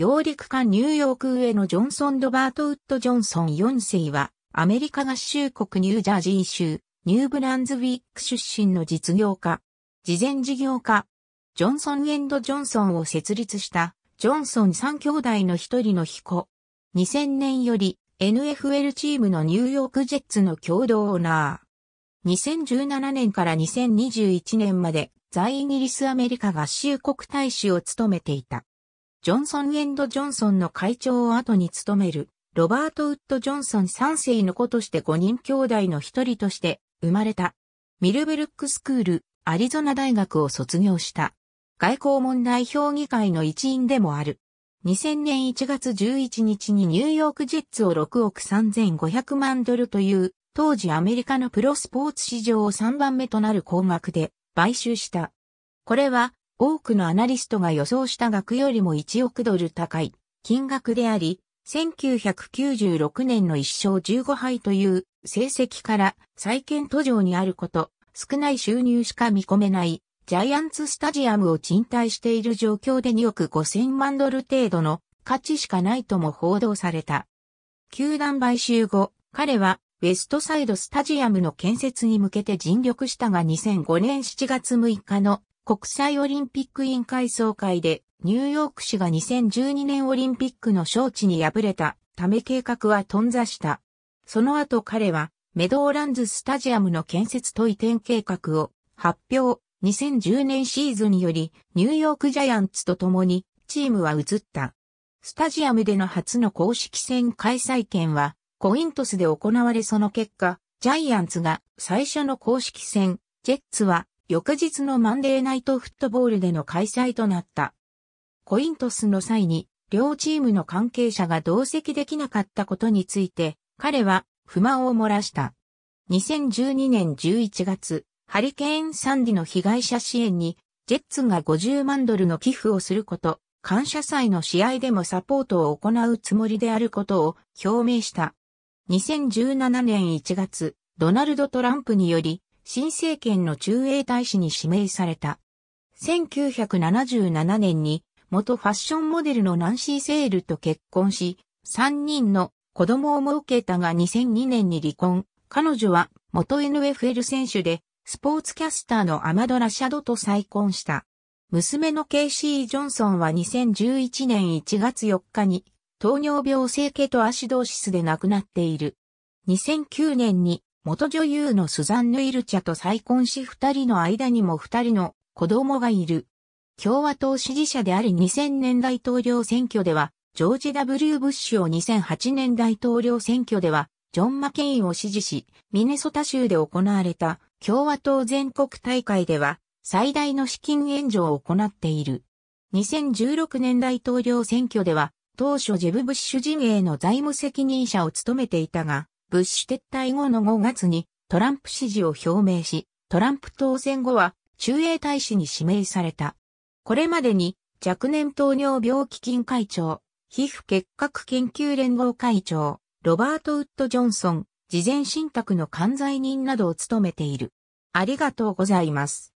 揚陸艦ニューヨーク上のジョンソン・ロバート・ウッド・ジョンソン4世は、アメリカ合衆国ニュージャージー州、ニューブランズウィック出身の実業家、事前事業家、ジョンソン・エンド・ジョンソンを設立した、ジョンソン3兄弟の一人の彦。2000年より NFL チームのニューヨークジェッツの共同オーナー。2017年から2021年まで在イギリスアメリカ合衆国大使を務めていた。ジョンソン・エンド・ジョンソンの会長を後に務める、ロバート・ウッド・ジョンソン3世の子として5人兄弟の一人として生まれた。ミルベルックスクール、アリゾナ大学を卒業した。外交問題評議会の一員でもある。2000年1月11日にニューヨークジェッツを6億3500万ドルという、当時アメリカのプロスポーツ市場を3番目となる高額で買収した。これは多くのアナリストが予想した額よりも1億ドル高い金額であり、1996年の1勝15敗という成績から再建途上にあること、少ない収入しか見込めないジャイアンツスタジアムを賃貸している状況で2億5000万ドル程度の価値しかないとも報道された。球団買収後、彼はウェストサイドスタジアムの建設に向けて尽力したが2005年7月6日の国際オリンピック委員会総会でニューヨーク市が2012年オリンピックの招致に敗れたため計画は頓挫した。その後彼はメドーランズスタジアムの建設と移転計画を発表。2010年シーズンによりニューヨークジャイアンツと共にチームは移った。スタジアムでの初の公式戦開催権はコイントスで行われその結果、ジャイアンツが最初の公式戦、ジェッツは翌日のマンデーナイトフットボールでの開催となった。コイントスの際に、両チームの関係者が同席できなかったことについて、彼は不満を漏らした。2012年11月、ハリケーン・サンディの被害者支援に、ジェッツが50万ドルの寄付をすること、感謝祭の試合でもサポートを行うつもりであることを表明した。2017年1月、ドナルド・トランプにより、新政権の中英大使に指名された。1977年に元ファッションモデルのナンシー・セールと結婚し、3人の子供を設けたが2002年に離婚。彼女は元 NFL 選手でスポーツキャスターのアマド・ラシャドと再婚した。娘のケイシー・ジョンソンは2011年1月4日に糖尿病性ケトアシドーシスで亡くなっている。2009年に元女優のスザンヌ・イルチャと再婚し二人の間にも二人の子供がいる。共和党支持者であり2000年大統領選挙では、ジョージ・ W・ ブッシュを2008年大統領選挙では、ジョン・マケインを支持し、ミネソタ州で行われた共和党全国大会では、最大の資金援助を行っている。2016年大統領選挙では、当初ジェブ・ブッシュ陣営の財務責任者を務めていたが、ブッシュ撤退後の5月にトランプ支持を表明し、トランプ当選後は駐英大使に指名された。これまでに若年糖尿病基金会長、皮膚結核研究連合会長、ロバート・ウッド・ジョンソン、事前信託の管財人などを務めている。ありがとうございます。